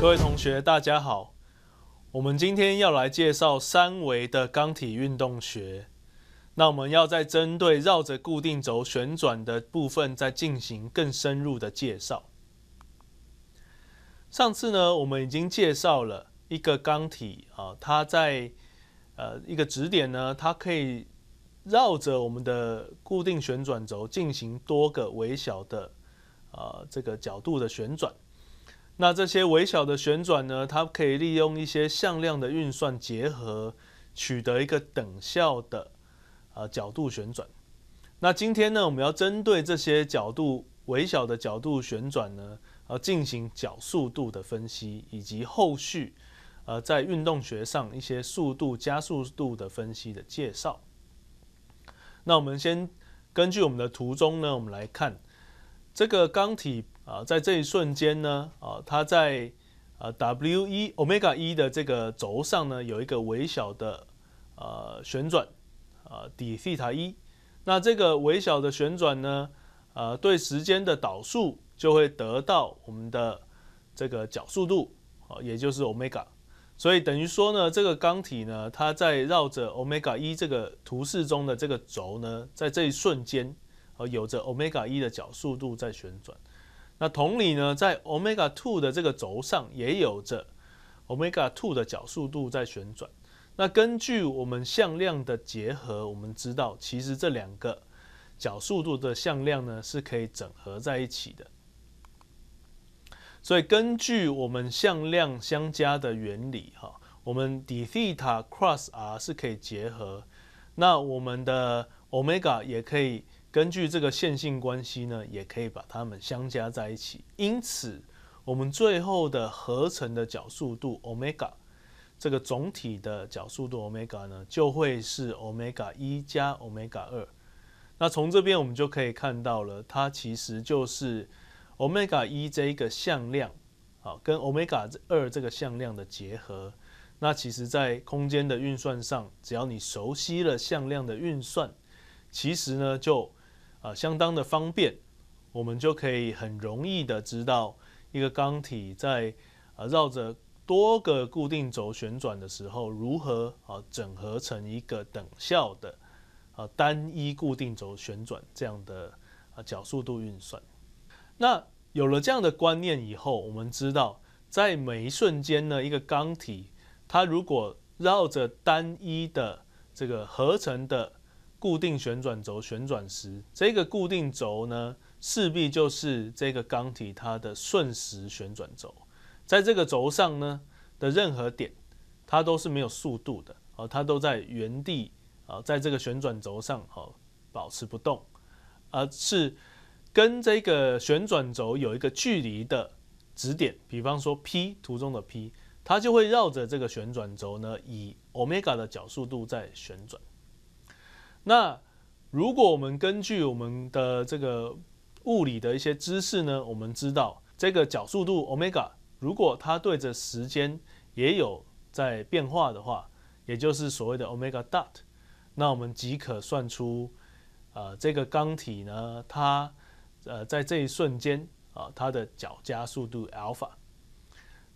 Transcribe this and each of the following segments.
各位同学，大家好。我们今天要来介绍三维的钢体运动学。那我们要在针对绕着固定轴旋转的部分，再进行更深入的介绍。上次呢，我们已经介绍了一个钢体啊，它在呃一个指点呢，它可以绕着我们的固定旋转轴进行多个微小的呃这个角度的旋转。那这些微小的旋转呢？它可以利用一些向量的运算结合，取得一个等效的呃角度旋转。那今天呢，我们要针对这些角度微小的角度旋转呢，呃，进行角速度的分析，以及后续呃在运动学上一些速度、加速度的分析的介绍。那我们先根据我们的图中呢，我们来看这个钢体。啊，在这一瞬间呢，啊，它在呃，w 一 omega 一的这个轴上呢，有一个微小的呃旋转，啊，底 theta 一。那这个微小的旋转呢，呃，对时间的导数就会得到我们的这个角速度，啊，也就是 omega。所以等于说呢，这个钢体呢，它在绕着 omega 一这个图示中的这个轴呢，在这一瞬间，啊，有着 omega 一的角速度在旋转。那同理呢，在 omega two 的这个轴上也有着 omega two 的角速度在旋转。那根据我们向量的结合，我们知道其实这两个角速度的向量呢是可以整合在一起的。所以根据我们向量相加的原理，哈，我们 d theta cross r 是可以结合，那我们的 omega 也可以。根据这个线性关系呢，也可以把它们相加在一起。因此，我们最后的合成的角速度 omega，这个总体的角速度 omega 呢，就会是 omega 一加 omega 二。那从这边我们就可以看到了，它其实就是 omega 一这一个向量，啊，跟 omega 二这个向量的结合。那其实，在空间的运算上，只要你熟悉了向量的运算，其实呢就啊，相当的方便，我们就可以很容易的知道一个钢体在啊绕着多个固定轴旋转的时候，如何啊整合成一个等效的啊单一固定轴旋转这样的啊角速度运算。那有了这样的观念以后，我们知道在每一瞬间呢，一个钢体它如果绕着单一的这个合成的。固定旋转轴旋转时，这个固定轴呢，势必就是这个钢体它的瞬时旋转轴。在这个轴上呢的任何点，它都是没有速度的，啊，它都在原地，啊，在这个旋转轴上，哦保持不动。而是跟这个旋转轴有一个距离的指点，比方说 P 图中的 P，它就会绕着这个旋转轴呢，以欧米伽的角速度在旋转。那如果我们根据我们的这个物理的一些知识呢，我们知道这个角速度 omega 如果它对着时间也有在变化的话，也就是所谓的 omega dot，那我们即可算出，呃，这个刚体呢，它呃在这一瞬间啊，它的角加速度 alpha。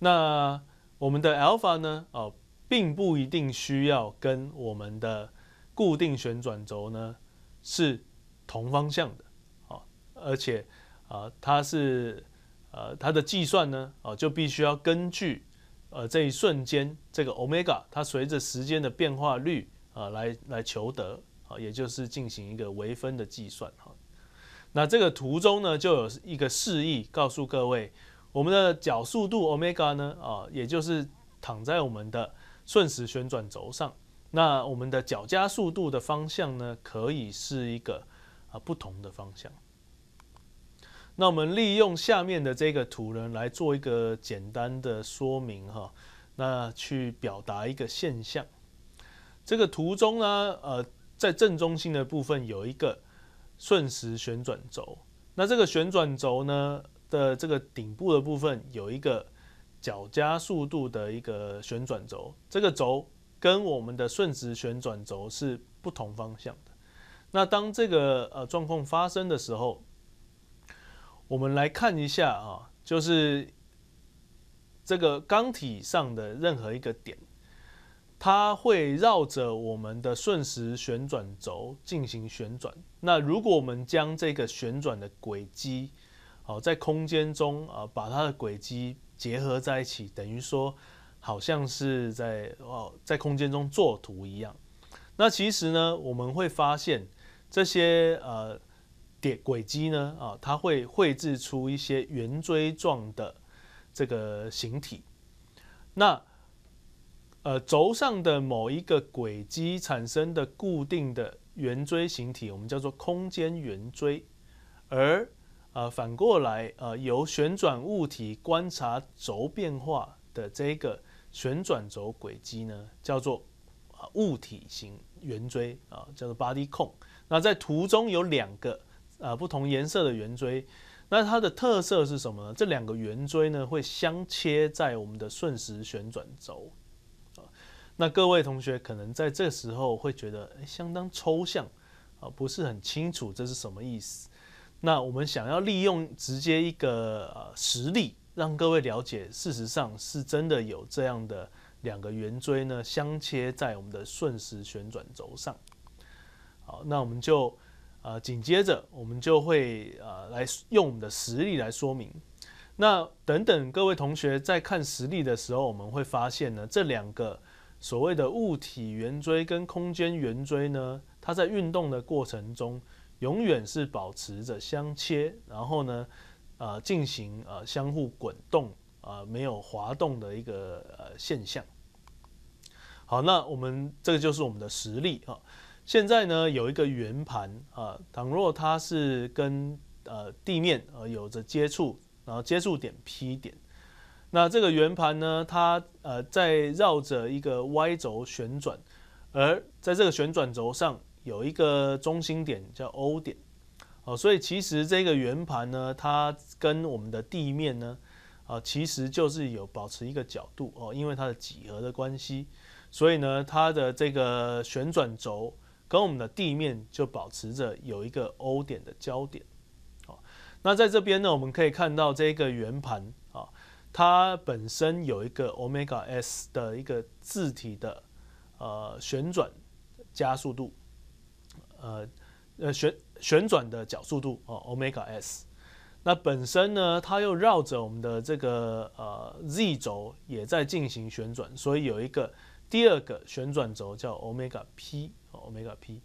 那我们的 alpha 呢，哦，并不一定需要跟我们的。固定旋转轴呢是同方向的啊，而且啊，它是呃，它的计算呢啊，就必须要根据呃这一瞬间这个欧米伽它随着时间的变化率啊来来求得啊，也就是进行一个微分的计算哈。那这个图中呢就有一个示意告诉各位，我们的角速度欧米伽呢啊，也就是躺在我们的瞬时旋转轴上。那我们的角加速度的方向呢，可以是一个啊不同的方向。那我们利用下面的这个图呢，来做一个简单的说明哈。那去表达一个现象。这个图中呢，呃，在正中心的部分有一个瞬时旋转轴。那这个旋转轴呢的这个顶部的部分有一个角加速度的一个旋转轴，这个轴。跟我们的顺时旋转轴是不同方向的。那当这个呃状况发生的时候，我们来看一下啊，就是这个钢体上的任何一个点，它会绕着我们的顺时旋转轴进行旋转。那如果我们将这个旋转的轨迹，好，在空间中啊，把它的轨迹结合在一起，等于说。好像是在哦，在空间中作图一样。那其实呢，我们会发现这些呃点轨迹呢，啊，它会绘制出一些圆锥状的这个形体。那呃轴上的某一个轨迹产生的固定的圆锥形体，我们叫做空间圆锥。而呃反过来呃由旋转物体观察轴变化的这个。旋转轴轨迹呢，叫做啊物体型圆锥啊，叫做 body cone。那在图中有两个啊不同颜色的圆锥，那它的特色是什么？呢？这两个圆锥呢会相切在我们的瞬时旋转轴。啊。那各位同学可能在这时候会觉得相当抽象啊，不是很清楚这是什么意思。那我们想要利用直接一个呃实例。让各位了解，事实上是真的有这样的两个圆锥呢相切在我们的瞬时旋转轴上。好，那我们就呃紧接着我们就会呃来用我们的实例来说明。那等等各位同学在看实例的时候，我们会发现呢这两个所谓的物体圆锥跟空间圆锥呢，它在运动的过程中永远是保持着相切，然后呢。呃，进行呃相互滚动，呃没有滑动的一个呃现象。好，那我们这个就是我们的实例啊。现在呢有一个圆盘啊，倘若它是跟呃地面呃有着接触，然后接触点 P 点，那这个圆盘呢它呃在绕着一个 Y 轴旋转，而在这个旋转轴上有一个中心点叫 O 点。哦，所以其实这个圆盘呢，它跟我们的地面呢，啊，其实就是有保持一个角度哦，因为它的几何的关系，所以呢，它的这个旋转轴跟我们的地面就保持着有一个 O 点的交点。好，那在这边呢，我们可以看到这个圆盘啊，它本身有一个 omega s 的一个字体的呃旋转加速度，呃呃旋。旋转的角速度哦，omega s，那本身呢，它又绕着我们的这个呃 z 轴也在进行旋转，所以有一个第二个旋转轴叫 omega p，，omega p。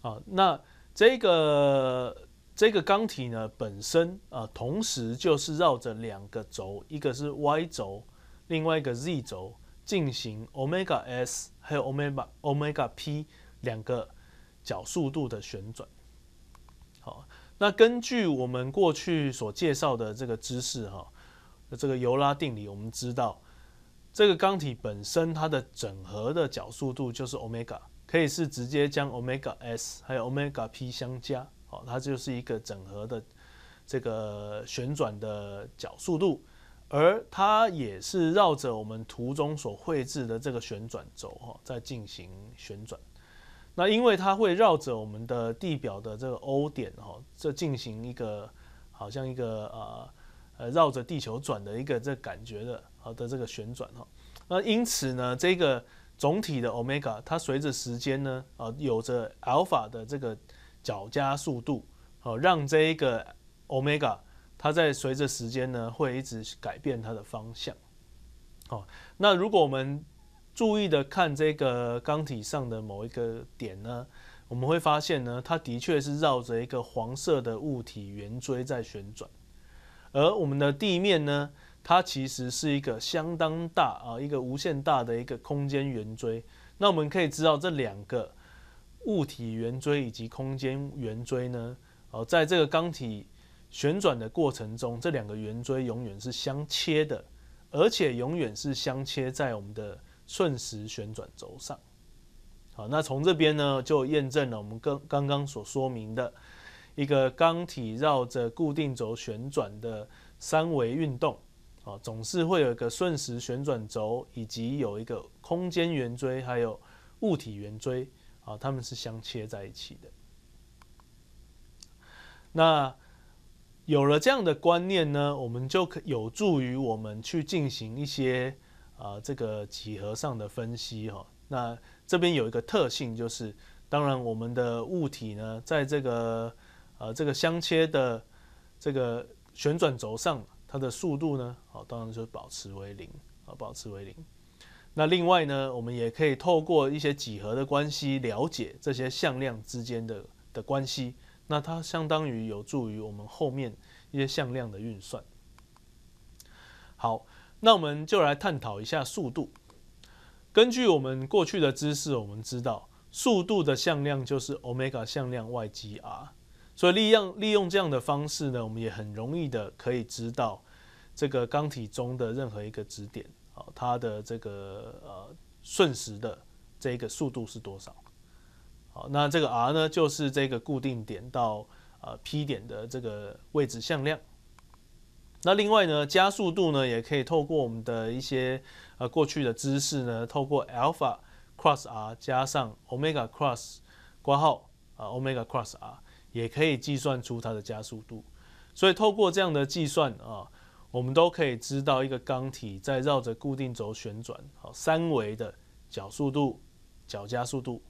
啊，那这个这个钢体呢本身啊，同时就是绕着两个轴，一个是 y 轴，另外一个 z 轴进行 omega s，还有 omega omega p 两个。角速度的旋转，好，那根据我们过去所介绍的这个知识哈，这个尤拉定理，我们知道这个钢体本身它的整合的角速度就是欧米伽，可以是直接将欧米伽 s 还有欧米伽 p 相加，好，它就是一个整合的这个旋转的角速度，而它也是绕着我们图中所绘制的这个旋转轴哈在进行旋转。那因为它会绕着我们的地表的这个 O 点哈，这进行一个好像一个呃呃绕着地球转的一个这感觉的好的这个旋转哈。那因此呢，这个总体的 omega 它随着时间呢啊，有着 alpha 的这个角加速度，好让这一个 omega 它在随着时间呢会一直改变它的方向。哦，那如果我们注意的看这个钢体上的某一个点呢，我们会发现呢，它的确是绕着一个黄色的物体圆锥在旋转，而我们的地面呢，它其实是一个相当大啊，一个无限大的一个空间圆锥。那我们可以知道这两个物体圆锥以及空间圆锥呢，哦，在这个钢体旋转的过程中，这两个圆锥永远是相切的，而且永远是相切在我们的。瞬时旋转轴上，好，那从这边呢，就验证了我们刚刚刚所说明的一个钢体绕着固定轴旋转的三维运动，啊，总是会有一个瞬时旋转轴，以及有一个空间圆锥，还有物体圆锥，啊，他们是相切在一起的。那有了这样的观念呢，我们就可有助于我们去进行一些。啊，这个几何上的分析哈，那这边有一个特性，就是当然我们的物体呢，在这个呃这个相切的这个旋转轴上，它的速度呢，哦，当然就保持为零啊，保持为零。那另外呢，我们也可以透过一些几何的关系了解这些向量之间的的关系，那它相当于有助于我们后面一些向量的运算。好。那我们就来探讨一下速度。根据我们过去的知识，我们知道速度的向量就是欧米伽向量 y g r。所以利用利用这样的方式呢，我们也很容易的可以知道这个钢体中的任何一个质点啊，它的这个呃瞬时的这个速度是多少。好，那这个 r 呢，就是这个固定点到呃 P 点的这个位置向量。那另外呢，加速度呢，也可以透过我们的一些呃过去的知识呢，透过 alpha cross r 加上 omega cross 括号啊 omega cross r 也可以计算出它的加速度。所以透过这样的计算啊，我们都可以知道一个钢体在绕着固定轴旋转，好三维的角速度、角加速度、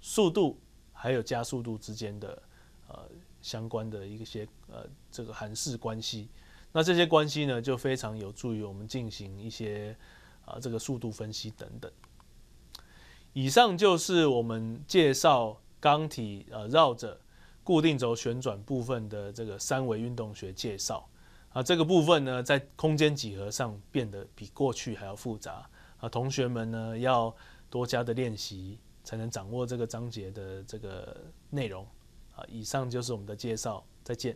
速度还有加速度之间的呃相关的一些呃这个函数关系。那这些关系呢，就非常有助于我们进行一些啊这个速度分析等等。以上就是我们介绍刚体呃绕着固定轴旋转部分的这个三维运动学介绍啊。这个部分呢，在空间几何上变得比过去还要复杂啊。同学们呢，要多加的练习才能掌握这个章节的这个内容啊。以上就是我们的介绍，再见。